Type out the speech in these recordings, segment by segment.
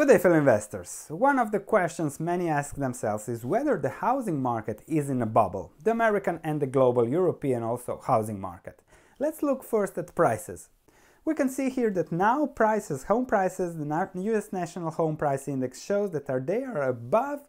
Good day fellow investors. One of the questions many ask themselves is whether the housing market is in a bubble, the American and the global European also housing market. Let's look first at prices. We can see here that now prices, home prices, the US National Home Price Index shows that they are above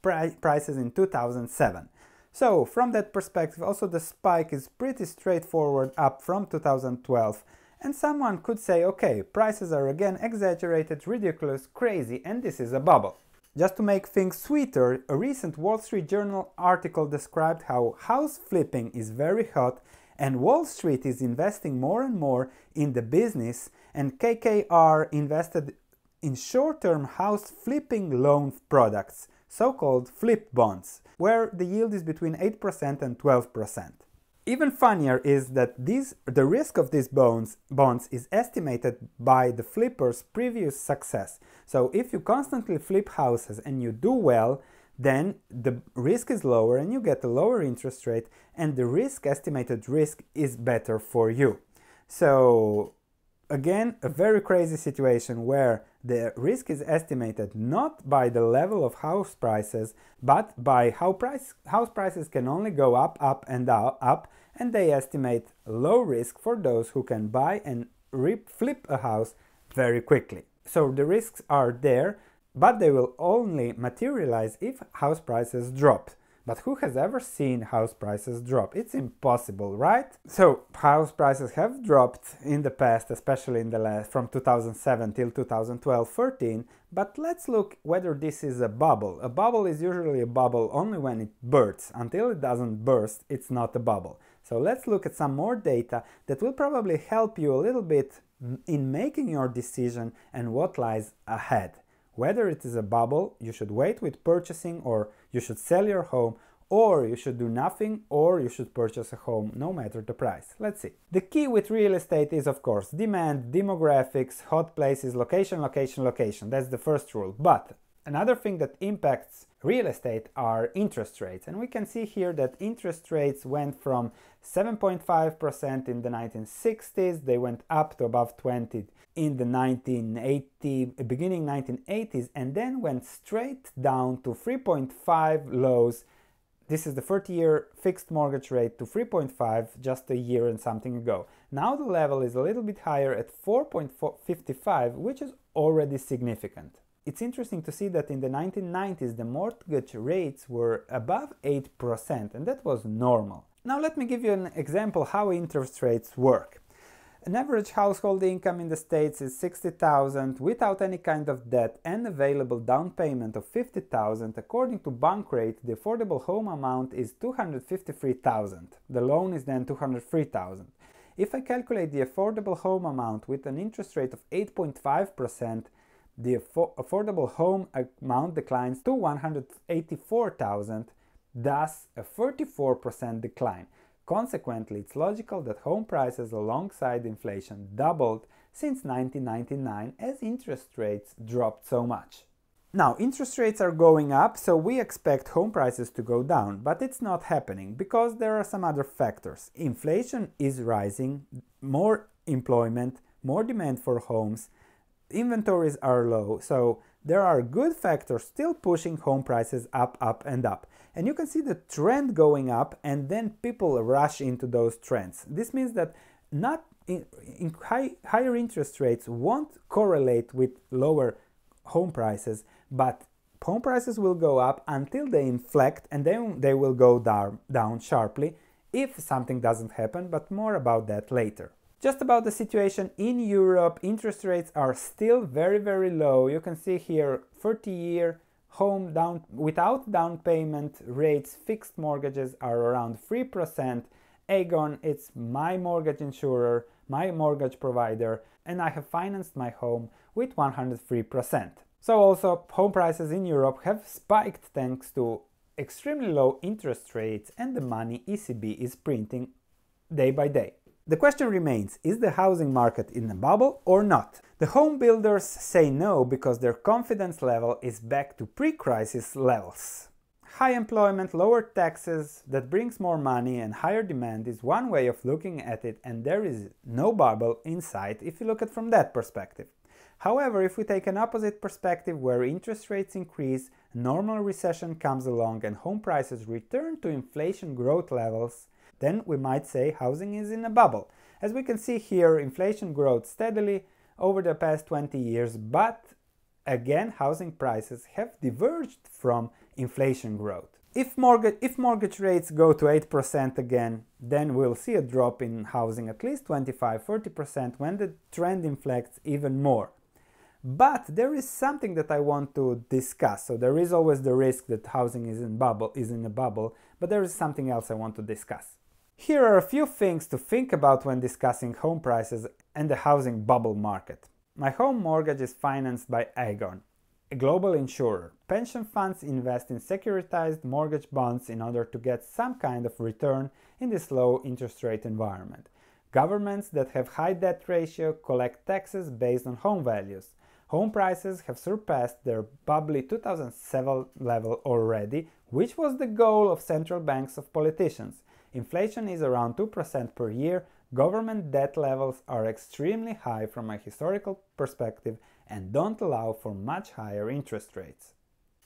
pri prices in 2007. So from that perspective also the spike is pretty straightforward up from 2012 and someone could say, okay, prices are again exaggerated, ridiculous, crazy, and this is a bubble. Just to make things sweeter, a recent Wall Street Journal article described how house flipping is very hot and Wall Street is investing more and more in the business and KKR invested in short-term house flipping loan products, so-called flip bonds, where the yield is between 8% and 12%. Even funnier is that these, the risk of these bones, bonds is estimated by the flipper's previous success. So if you constantly flip houses and you do well, then the risk is lower and you get a lower interest rate and the risk estimated risk is better for you. So again, a very crazy situation where the risk is estimated not by the level of house prices, but by how price, house prices can only go up, up and up, up and they estimate low risk for those who can buy and flip a house very quickly. So the risks are there, but they will only materialize if house prices drop. But who has ever seen house prices drop? It's impossible, right? So house prices have dropped in the past, especially in the last from 2007 till 2012-13, but let's look whether this is a bubble. A bubble is usually a bubble only when it bursts. Until it doesn't burst, it's not a bubble. So let's look at some more data that will probably help you a little bit in making your decision and what lies ahead. Whether it is a bubble, you should wait with purchasing or you should sell your home or you should do nothing or you should purchase a home no matter the price. Let's see. The key with real estate is of course demand, demographics, hot places, location, location, location. That's the first rule. But Another thing that impacts real estate are interest rates. And we can see here that interest rates went from 7.5% in the 1960s, they went up to above 20 in the 1980, beginning 1980s, and then went straight down to 3.5 lows this is the 30-year fixed mortgage rate to 3.5 just a year and something ago. Now the level is a little bit higher at 4.55, which is already significant. It's interesting to see that in the 1990s the mortgage rates were above 8% and that was normal. Now let me give you an example how interest rates work. An average household income in the States is 60,000 without any kind of debt and available down payment of 50,000. According to Bankrate, the affordable home amount is 253,000. The loan is then 203,000. If I calculate the affordable home amount with an interest rate of 8.5%, the affordable home amount declines to 184,000, thus a 34% decline. Consequently, it's logical that home prices alongside inflation doubled since 1999 as interest rates dropped so much. Now, interest rates are going up, so we expect home prices to go down, but it's not happening because there are some other factors. Inflation is rising, more employment, more demand for homes, inventories are low, so there are good factors still pushing home prices up, up, and up and you can see the trend going up and then people rush into those trends. This means that not in, in high, higher interest rates won't correlate with lower home prices, but home prices will go up until they inflect and then they will go down, down sharply if something doesn't happen, but more about that later. Just about the situation in Europe, interest rates are still very, very low. You can see here 30 year Home down without down payment rates fixed mortgages are around 3%. Aegon, it's my mortgage insurer, my mortgage provider, and I have financed my home with 103%. So also home prices in Europe have spiked thanks to extremely low interest rates and the money ECB is printing day by day. The question remains, is the housing market in a bubble or not? The home builders say no because their confidence level is back to pre-crisis levels. High employment, lower taxes that brings more money and higher demand is one way of looking at it and there is no bubble in sight if you look at from that perspective. However, if we take an opposite perspective where interest rates increase, normal recession comes along and home prices return to inflation growth levels, then we might say housing is in a bubble. As we can see here, inflation growth steadily, over the past 20 years, but again, housing prices have diverged from inflation growth. If mortgage, if mortgage rates go to 8% again, then we'll see a drop in housing at least 25-30% when the trend inflects even more. But there is something that I want to discuss. So there is always the risk that housing is in bubble is in a bubble, but there is something else I want to discuss. Here are a few things to think about when discussing home prices and the housing bubble market. My home mortgage is financed by Aegon, a global insurer. Pension funds invest in securitized mortgage bonds in order to get some kind of return in this low interest rate environment. Governments that have high debt ratio collect taxes based on home values. Home prices have surpassed their bubbly 2007 level already, which was the goal of central banks of politicians. Inflation is around 2% per year, government debt levels are extremely high from a historical perspective and don't allow for much higher interest rates.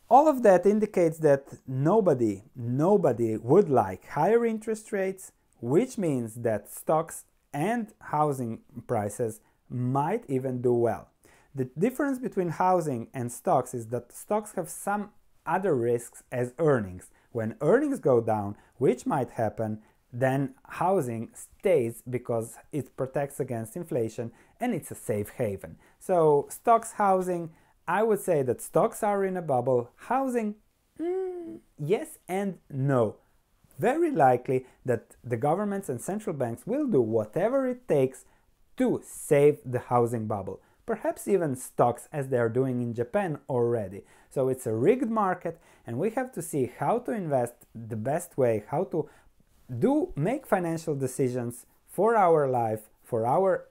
All of that indicates that nobody, nobody would like higher interest rates, which means that stocks and housing prices might even do well. The difference between housing and stocks is that stocks have some other risks as earnings, when earnings go down, which might happen, then housing stays because it protects against inflation and it's a safe haven. So stocks, housing, I would say that stocks are in a bubble. Housing, mm, yes and no. Very likely that the governments and central banks will do whatever it takes to save the housing bubble perhaps even stocks as they are doing in Japan already. So it's a rigged market and we have to see how to invest the best way, how to do make financial decisions for our life, for our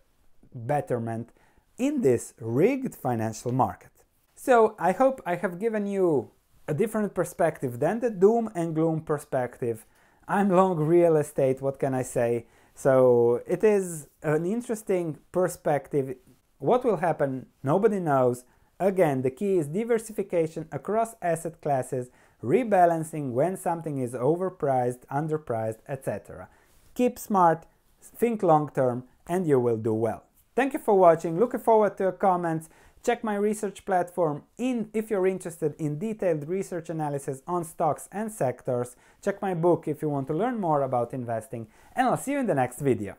betterment in this rigged financial market. So I hope I have given you a different perspective than the doom and gloom perspective. I'm long real estate, what can I say? So it is an interesting perspective what will happen? Nobody knows. Again, the key is diversification across asset classes, rebalancing when something is overpriced, underpriced, etc. Keep smart, think long term, and you will do well. Thank you for watching. Looking forward to your comments. Check my research platform in if you're interested in detailed research analysis on stocks and sectors. Check my book if you want to learn more about investing, and I'll see you in the next video.